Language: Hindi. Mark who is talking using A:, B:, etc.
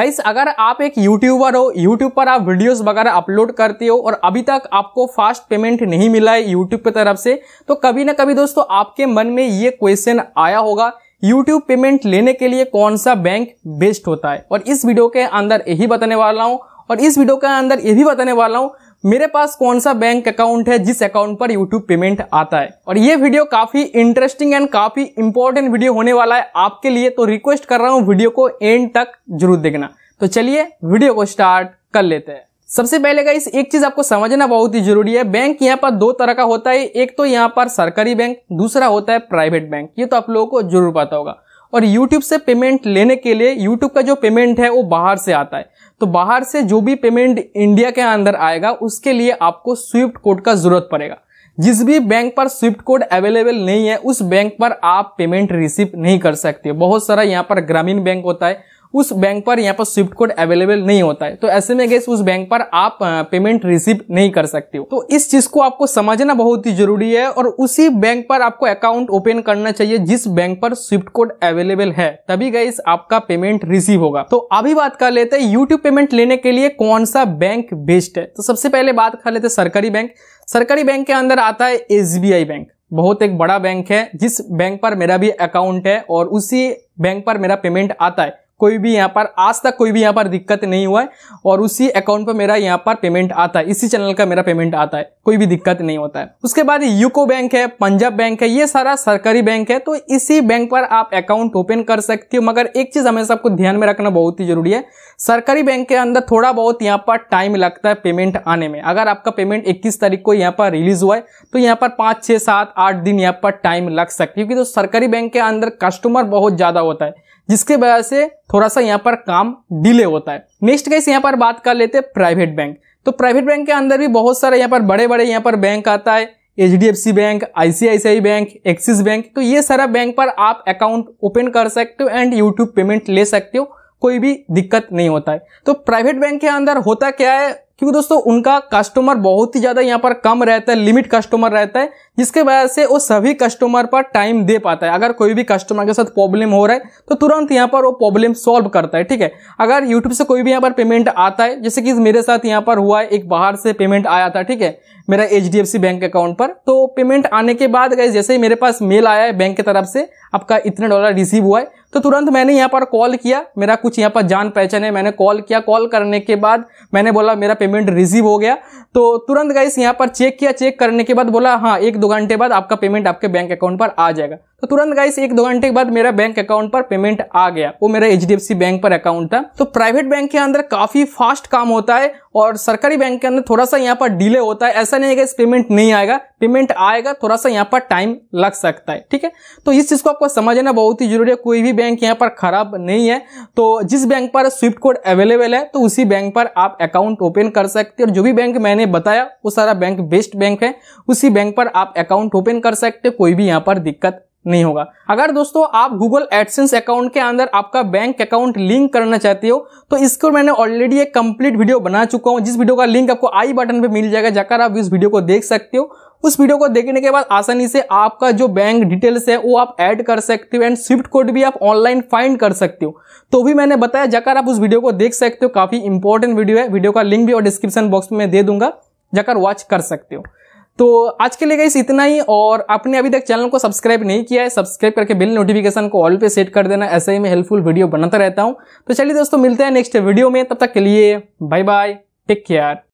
A: गाइस अगर आप एक यूट्यूबर हो यूट्यूब पर आप वीडियोस वगैरह अपलोड करते हो और अभी तक आपको फास्ट पेमेंट नहीं मिला है यूट्यूब की तरफ से तो कभी ना कभी दोस्तों आपके मन में ये क्वेश्चन आया होगा यूट्यूब पेमेंट लेने के लिए कौन सा बैंक बेस्ट होता है और इस वीडियो के अंदर यही बताने वाला हूँ और इस वीडियो के अंदर ये भी बताने वाला हूँ मेरे पास कौन सा बैंक अकाउंट है जिस अकाउंट पर यूट्यूब पेमेंट आता है और ये वीडियो काफी इंटरेस्टिंग एंड काफी इंपॉर्टेंट वीडियो होने वाला है आपके लिए तो रिक्वेस्ट कर रहा हूँ वीडियो को एंड तक जरूर देखना तो चलिए वीडियो को स्टार्ट कर लेते हैं सबसे पहले का एक चीज आपको समझना बहुत ही जरूरी है बैंक यहाँ पर दो तरह का होता है एक तो यहाँ पर सरकारी बैंक दूसरा होता है प्राइवेट बैंक ये तो आप लोगों को जरूर पता होगा और यूट्यूब से पेमेंट लेने के लिए यूट्यूब का जो पेमेंट है वो बाहर से आता है तो बाहर से जो भी पेमेंट इंडिया के अंदर आएगा उसके लिए आपको स्विफ्ट कोड का जरूरत पड़ेगा जिस भी बैंक पर स्विफ्ट कोड अवेलेबल नहीं है उस बैंक पर आप पेमेंट रिसीव नहीं कर सकते बहुत सारा यहाँ पर ग्रामीण बैंक होता है उस बैंक पर यहाँ पर स्विफ्ट कोड अवेलेबल नहीं होता है तो ऐसे में गैस उस बैंक पर आप पेमेंट रिसीव नहीं कर सकते हो तो इस चीज को आपको समझना बहुत ही जरूरी है और उसी बैंक पर आपको अकाउंट ओपन करना चाहिए जिस बैंक पर स्विफ्ट कोड अवेलेबल है तभी गैस आपका पेमेंट रिसीव होगा तो अभी बात कर लेते हैं यूट्यूब पेमेंट लेने के लिए कौन सा बैंक बेस्ट है तो सबसे पहले बात कर लेते सरकारी बैंक सरकारी बैंक के अंदर आता है एस बैंक बहुत एक बड़ा बैंक है जिस बैंक पर मेरा भी अकाउंट है और उसी बैंक पर मेरा पेमेंट आता है कोई भी यहाँ पर आज तक कोई भी यहाँ पर दिक्कत नहीं हुआ है और उसी अकाउंट पर मेरा यहाँ पर पेमेंट आता है इसी चैनल का मेरा पेमेंट आता है कोई भी दिक्कत नहीं होता है उसके बाद यूको बैंक है पंजाब बैंक है ये सारा सरकारी बैंक है तो इसी बैंक पर आप अकाउंट ओपन कर सकते हो मगर एक चीज़ हमेशा आपको ध्यान में रखना बहुत ही जरूरी है सरकारी बैंक के अंदर थोड़ा बहुत यहाँ पर टाइम लगता है पेमेंट आने में अगर आपका पेमेंट इक्कीस तारीख को यहाँ पर रिलीज हुआ है तो यहाँ पर पाँच छः सात आठ दिन यहाँ पर टाइम लग सकती है क्योंकि तो सरकारी बैंक के अंदर कस्टमर बहुत ज़्यादा होता है जिसके वजह से थोड़ा सा यहाँ पर काम डिले होता है नेक्स्ट कैसे यहाँ पर बात कर लेते हैं प्राइवेट बैंक तो प्राइवेट बैंक के अंदर भी बहुत सारे यहाँ पर बड़े बड़े यहाँ पर बैंक आता है H D bank I bank Axis bank तो ये सारा बैंक पर आप अकाउंट ओपन कर सकते हो एंड यूट्यूब पेमेंट ले सकते हो कोई भी दिक्कत नहीं होता है तो प्राइवेट बैंक के अंदर होता क्या है क्योंकि दोस्तों उनका कस्टमर बहुत ही ज़्यादा यहाँ पर कम रहता है लिमिट कस्टमर रहता है जिसके वजह से वो सभी कस्टमर पर टाइम दे पाता है अगर कोई भी कस्टमर के साथ प्रॉब्लम हो रहा है तो तुरंत यहाँ पर वो प्रॉब्लम सॉल्व करता है ठीक है अगर यूट्यूब से कोई भी यहाँ पर पेमेंट आता है जैसे कि मेरे साथ यहाँ पर हुआ है एक बाहर से पेमेंट आया था ठीक है मेरा एच बैंक अकाउंट पर तो पेमेंट आने के बाद गए जैसे ही मेरे पास मेल आया है बैंक की तरफ से आपका इतना डॉलर रिसीव हुआ है तो तुरंत मैंने यहाँ पर कॉल किया मेरा कुछ यहाँ पर जान पहचान है मैंने कॉल किया कॉल करने के बाद मैंने बोला मेरा पेमेंट रिसीव हो गया तो तुरंत गाइस यहाँ पर चेक किया चेक करने के बाद बोला हाँ एक दो घंटे बाद आपका पेमेंट आपके बैंक अकाउंट पर आ जाएगा तो तुरंत गाइस एक दो घंटे के बाद मेरा बैंक अकाउंट पर पेमेंट आ गया वो मेरा एच बैंक पर अकाउंट था तो प्राइवेट बैंक के अंदर काफी फास्ट काम होता है और सरकारी बैंक के अंदर थोड़ा सा यहाँ पर डिले होता है ऐसा नहीं है कि पेमेंट नहीं आएगा पेमेंट आएगा थोड़ा सा यहाँ पर टाइम लग सकता है ठीक है तो इस चीज़ को आपको समझना बहुत ही जरूरी है कोई भी बैंक यहाँ पर खराब नहीं है तो जिस बैंक पर स्विफ्ट कोड अवेलेबल है तो उसी बैंक पर आप अकाउंट ओपन कर सकते हैं और जो भी बैंक मैंने बताया वो सारा बैंक बेस्ट बैंक है उसी बैंक पर आप अकाउंट ओपन कर सकते कोई भी यहाँ पर दिक्कत नहीं होगा अगर दोस्तों आप गूगल एडसेंस अकाउंट के अंदर आपका बैंक अकाउंट लिंक करना चाहते हो तो इसको मैंने ऑलरेडी एक कंप्लीट वीडियो बना चुका हूं जिस वीडियो का लिंक आपको आई बटन पे मिल जाएगा जाकर आप इस वीडियो को देख सकते हो उस वीडियो को देखने के बाद आसानी से आपका जो बैंक डिटेल्स है वो आप ऐड कर सकते हो एंड स्विफ्ट कोड भी आप ऑनलाइन फाइंड कर सकते हो तो भी मैंने बताया जाकर आप उस वीडियो को देख सकते हो काफी इंपॉर्टेंट वीडियो है वीडियो का लिंक भी और डिस्क्रिप्शन बॉक्स में दे दूंगा जाकर वॉच कर सकते हो तो आज के लिए गई इतना ही और आपने अभी तक चैनल को सब्सक्राइब नहीं किया है सब्सक्राइब करके बिल नोटिफिकेशन को ऑल पे सेट कर देना ऐसे ही मैं हेल्पफुल वीडियो बनाता रहता हूँ तो चलिए दोस्तों मिलते हैं नेक्स्ट वीडियो में तब तक के लिए बाय बाय टेक केयर